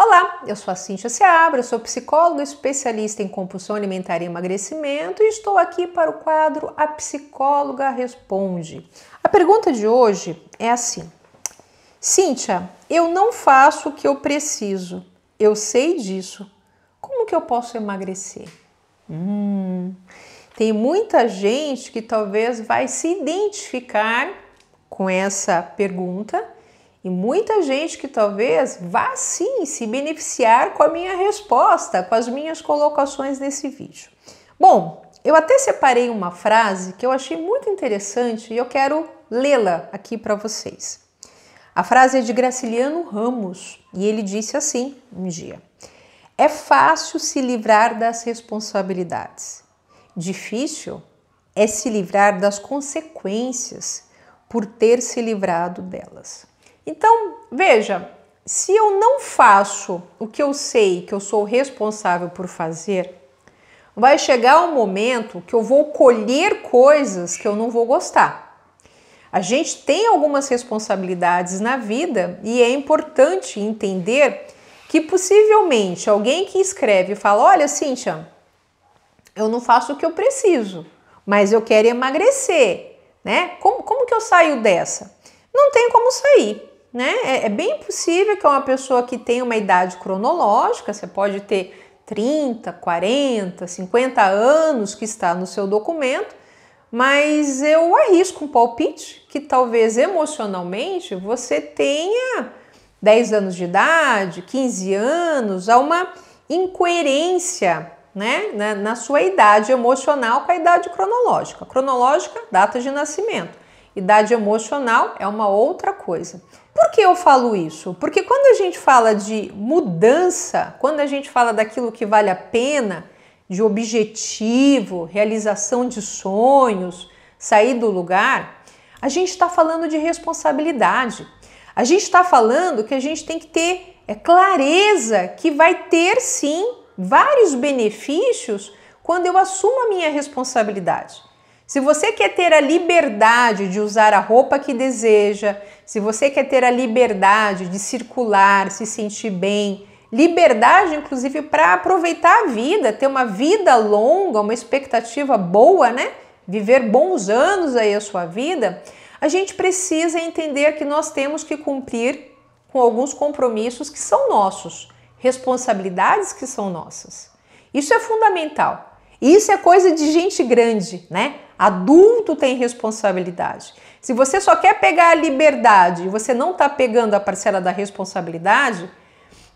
Olá, eu sou a Cintia Seabra, sou psicóloga especialista em compulsão alimentar e emagrecimento e estou aqui para o quadro A Psicóloga Responde. A pergunta de hoje é assim: Cintia, eu não faço o que eu preciso, eu sei disso. Como que eu posso emagrecer? Hum, tem muita gente que talvez vai se identificar com essa pergunta e muita gente que talvez vá sim se beneficiar com a minha resposta, com as minhas colocações nesse vídeo. Bom, eu até separei uma frase que eu achei muito interessante e eu quero lê-la aqui para vocês. A frase é de Graciliano Ramos e ele disse assim um dia: É fácil se livrar das responsabilidades. Difícil é se livrar das consequências por ter se livrado delas. Então, veja, se eu não faço o que eu sei que eu sou responsável por fazer, vai chegar um momento que eu vou colher coisas que eu não vou gostar. A gente tem algumas responsabilidades na vida e é importante entender que possivelmente alguém que escreve e fala: Olha, Cíntia, eu não faço o que eu preciso, mas eu quero emagrecer, né? Como, como que eu saio dessa? Não tem como sair né? É, é bem possível que uma pessoa que tem uma idade cronológica, você pode ter 30, 40, 50 anos que está no seu documento, mas eu arrisco um palpite que talvez emocionalmente você tenha 10 anos de idade, 15 anos, há uma incoerência né, na, na sua idade emocional com a idade cronológica. Cronológica, data de nascimento. Idade emocional é uma outra coisa. Por que eu falo isso? Porque quando a gente fala de mudança, quando a gente fala daquilo que vale a pena, de objetivo, realização de sonhos, sair do lugar, a gente está falando de responsabilidade. A gente está falando que a gente tem que ter é, clareza que vai ter sim vários benefícios quando eu assumo a minha responsabilidade. Se você quer ter a liberdade de usar a roupa que deseja, se você quer ter a liberdade de circular, se sentir bem, liberdade inclusive para aproveitar a vida, ter uma vida longa, uma expectativa boa, né? Viver bons anos aí a sua vida, a gente precisa entender que nós temos que cumprir com alguns compromissos que são nossos, responsabilidades que são nossas. Isso é fundamental isso é coisa de gente grande, né? Adulto tem responsabilidade. Se você só quer pegar a liberdade e você não está pegando a parcela da responsabilidade,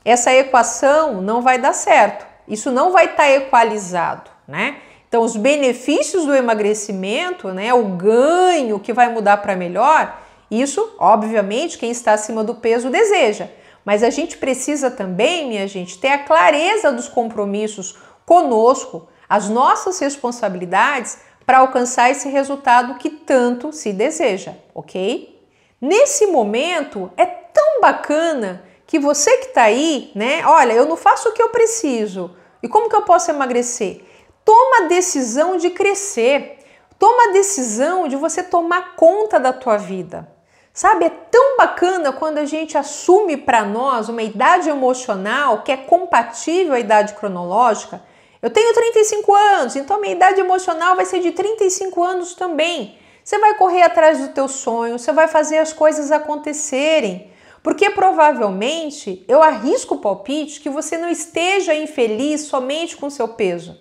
essa equação não vai dar certo. Isso não vai estar tá equalizado, né? Então, os benefícios do emagrecimento, né, o ganho que vai mudar para melhor, isso, obviamente, quem está acima do peso deseja. Mas a gente precisa também, minha gente, ter a clareza dos compromissos conosco, as nossas responsabilidades para alcançar esse resultado que tanto se deseja, ok? Nesse momento é tão bacana que você que está aí, né? Olha, eu não faço o que eu preciso. E como que eu posso emagrecer? Toma a decisão de crescer. Toma a decisão de você tomar conta da tua vida. Sabe, é tão bacana quando a gente assume para nós uma idade emocional que é compatível à idade cronológica eu tenho 35 anos, então minha idade emocional vai ser de 35 anos também. Você vai correr atrás do teu sonho, você vai fazer as coisas acontecerem. Porque provavelmente eu arrisco o palpite que você não esteja infeliz somente com seu peso.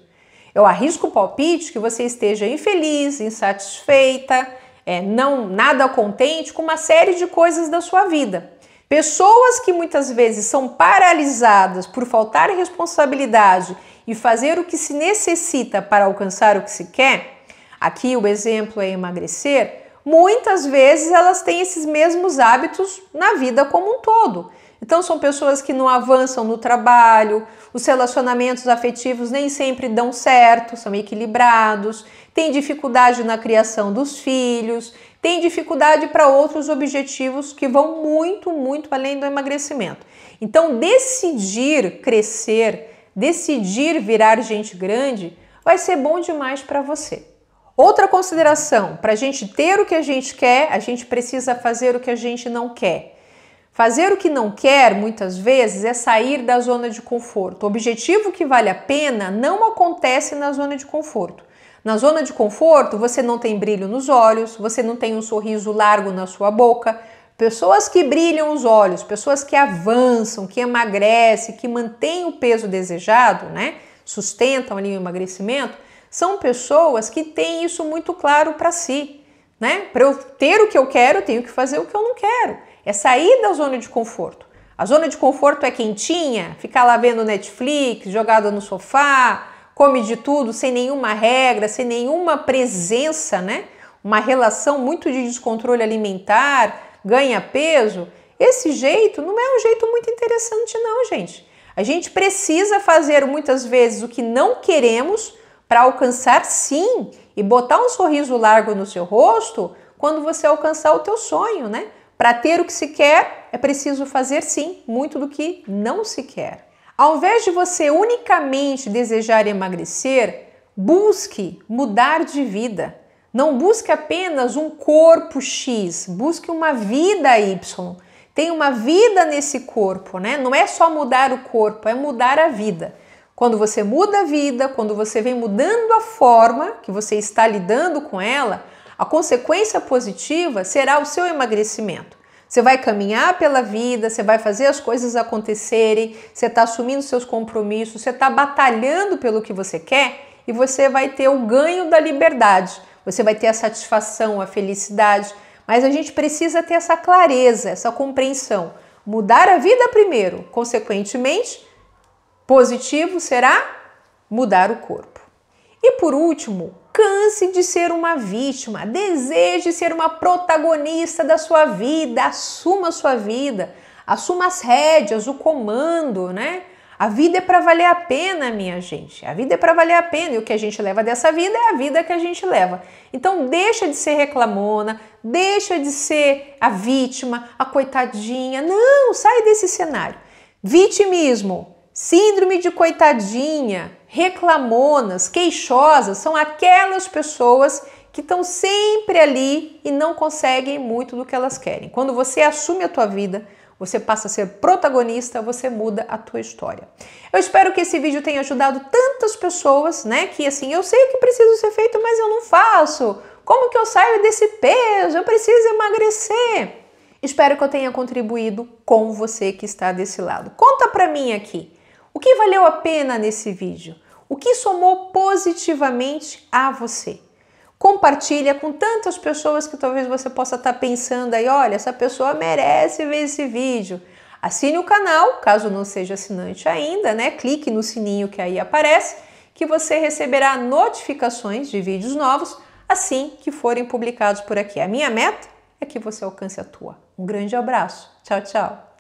Eu arrisco o palpite que você esteja infeliz, insatisfeita, é, não nada contente com uma série de coisas da sua vida. Pessoas que muitas vezes são paralisadas por faltar responsabilidade de fazer o que se necessita para alcançar o que se quer, aqui o exemplo é emagrecer, muitas vezes elas têm esses mesmos hábitos na vida como um todo. Então, são pessoas que não avançam no trabalho, os relacionamentos afetivos nem sempre dão certo, são equilibrados, têm dificuldade na criação dos filhos, têm dificuldade para outros objetivos que vão muito, muito além do emagrecimento. Então, decidir crescer decidir virar gente grande, vai ser bom demais para você. Outra consideração: para a gente ter o que a gente quer, a gente precisa fazer o que a gente não quer. Fazer o que não quer, muitas vezes, é sair da zona de conforto. O objetivo que vale a pena não acontece na zona de conforto. Na zona de conforto, você não tem brilho nos olhos, você não tem um sorriso largo na sua boca, Pessoas que brilham os olhos, pessoas que avançam, que emagrecem, que mantêm o peso desejado, né? Sustentam ali o emagrecimento, são pessoas que têm isso muito claro para si, né? Para eu ter o que eu quero, tenho que fazer o que eu não quero. É sair da zona de conforto. A zona de conforto é quentinha, ficar lá vendo Netflix, jogada no sofá, come de tudo sem nenhuma regra, sem nenhuma presença, né? Uma relação muito de descontrole alimentar, ganha peso, esse jeito não é um jeito muito interessante, não, gente. A gente precisa fazer muitas vezes o que não queremos para alcançar sim e botar um sorriso largo no seu rosto quando você alcançar o teu sonho, né? Para ter o que se quer, é preciso fazer sim muito do que não se quer. Ao invés de você unicamente desejar emagrecer, busque mudar de vida. Não busque apenas um corpo X, busque uma vida Y. Tem uma vida nesse corpo, né? Não é só mudar o corpo, é mudar a vida. Quando você muda a vida, quando você vem mudando a forma que você está lidando com ela, a consequência positiva será o seu emagrecimento. Você vai caminhar pela vida, você vai fazer as coisas acontecerem, você está assumindo seus compromissos, você está batalhando pelo que você quer e você vai ter o ganho da liberdade você vai ter a satisfação, a felicidade, mas a gente precisa ter essa clareza, essa compreensão. Mudar a vida primeiro, consequentemente, positivo será mudar o corpo. E por último, canse de ser uma vítima, deseje ser uma protagonista da sua vida, assuma a sua vida, assuma as rédeas, o comando, né? A vida é para valer a pena, minha gente. A vida é para valer a pena e o que a gente leva dessa vida é a vida que a gente leva. Então deixa de ser reclamona, deixa de ser a vítima, a coitadinha. Não, sai desse cenário. Vitimismo, síndrome de coitadinha, reclamonas, queixosas são aquelas pessoas que estão sempre ali e não conseguem muito do que elas querem. Quando você assume a tua vida, você passa a ser protagonista, você muda a tua história. Eu espero que esse vídeo tenha ajudado tantas pessoas, né? Que assim, eu sei que preciso ser feito, mas eu não faço. Como que eu saio desse peso? Eu preciso emagrecer. Espero que eu tenha contribuído com você que está desse lado. Conta para mim aqui. O que valeu a pena nesse vídeo? O que somou positivamente a você? compartilha com tantas pessoas que talvez você possa estar tá pensando aí, olha, essa pessoa merece ver esse vídeo. Assine o canal, caso não seja assinante ainda, né? Clique no sininho que aí aparece, que você receberá notificações de vídeos novos assim que forem publicados por aqui. A minha meta é que você alcance a tua. Um grande abraço. Tchau, tchau.